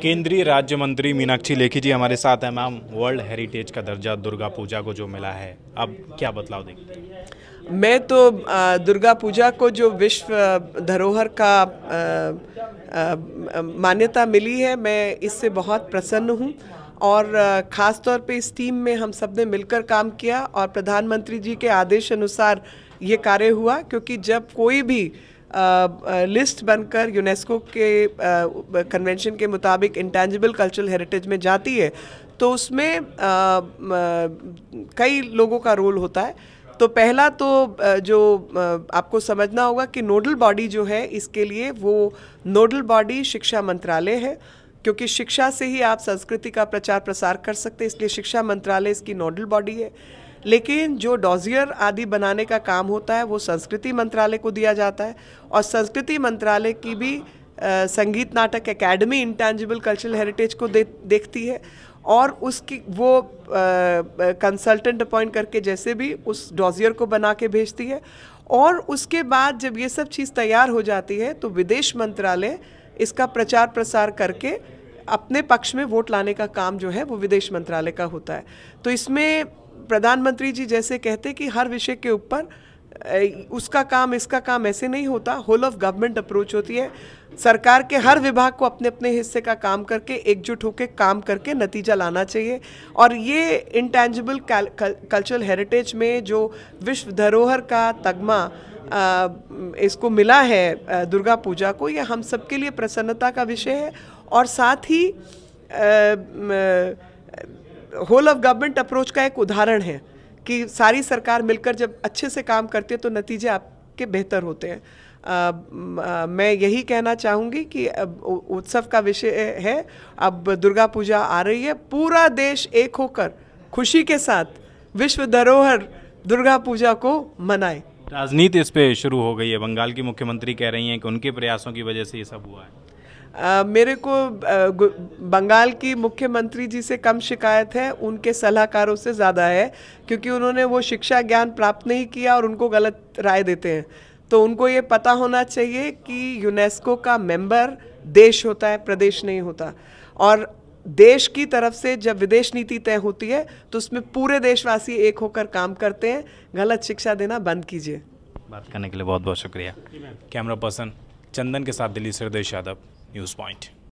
केंद्रीय राज्य मंत्री मीनाक्षी लेखी जी हमारे साथ हैं मैम वर्ल्ड हेरिटेज का दर्जा दुर्गा पूजा को जो मिला है अब क्या बदलाव देंगे मैं तो दुर्गा पूजा को जो विश्व धरोहर का मान्यता मिली है मैं इससे बहुत प्रसन्न हूँ और ख़ास तौर पे इस टीम में हम सब ने मिलकर काम किया और प्रधानमंत्री जी के आदेश अनुसार ये कार्य हुआ क्योंकि जब कोई भी लिस्ट बनकर यूनेस्को के कन्वेंशन के मुताबिक इंटेंजिबल कल्चरल हेरिटेज में जाती है तो उसमें कई लोगों का रोल होता है तो पहला तो जो आपको समझना होगा कि नोडल बॉडी जो है इसके लिए वो नोडल बॉडी शिक्षा मंत्रालय है क्योंकि शिक्षा से ही आप संस्कृति का प्रचार प्रसार कर सकते हैं इसलिए शिक्षा मंत्रालय इसकी नोडल बॉडी है लेकिन जो डॉजियर आदि बनाने का काम होता है वो संस्कृति मंत्रालय को दिया जाता है और संस्कृति मंत्रालय की भी आ, संगीत नाटक एकेडमी इंटेंजिबल कल्चरल हेरिटेज को दे, देखती है और उसकी वो कंसल्टेंट अपॉइंट करके जैसे भी उस डॉजियर को बना के भेजती है और उसके बाद जब ये सब चीज़ तैयार हो जाती है तो विदेश मंत्रालय इसका प्रचार प्रसार करके अपने पक्ष में वोट लाने का काम जो है वो विदेश मंत्रालय का होता है तो इसमें प्रधानमंत्री जी जैसे कहते कि हर विषय के ऊपर उसका काम इसका काम ऐसे नहीं होता होल ऑफ गवर्नमेंट अप्रोच होती है सरकार के हर विभाग को अपने अपने हिस्से का काम करके एकजुट होकर काम करके नतीजा लाना चाहिए और ये इंटेंजिबल कल्चरल हेरिटेज में जो विश्व धरोहर का तगमा इसको मिला है दुर्गा पूजा को ये हम सबके लिए प्रसन्नता का विषय है और साथ ही आ, आ, होल ऑफ गवर्नमेंट अप्रोच का एक उदाहरण है कि सारी सरकार मिलकर जब अच्छे से काम करती है तो नतीजे आपके बेहतर होते हैं आ, आ, मैं यही कहना चाहूँगी कि उत्सव का विषय है अब दुर्गा पूजा आ रही है पूरा देश एक होकर खुशी के साथ विश्व धरोहर दुर्गा पूजा को मनाए राजनीति इस पे शुरू हो गई है बंगाल की मुख्यमंत्री कह रही हैं कि उनके प्रयासों की वजह से ये सब हुआ है मेरे को बंगाल की मुख्यमंत्री जी से कम शिकायत है उनके सलाहकारों से ज़्यादा है क्योंकि उन्होंने वो शिक्षा ज्ञान प्राप्त नहीं किया और उनको गलत राय देते हैं तो उनको ये पता होना चाहिए कि यूनेस्को का मेंबर देश होता है प्रदेश नहीं होता और देश की तरफ से जब विदेश नीति तय होती है तो उसमें पूरे देशवासी एक होकर काम करते हैं गलत शिक्षा देना बंद कीजिए बात करने के लिए बहुत बहुत शुक्रिया कैमरा पर्सन चंदन के साथ दिल्ली सरदेश यादव Newspoint.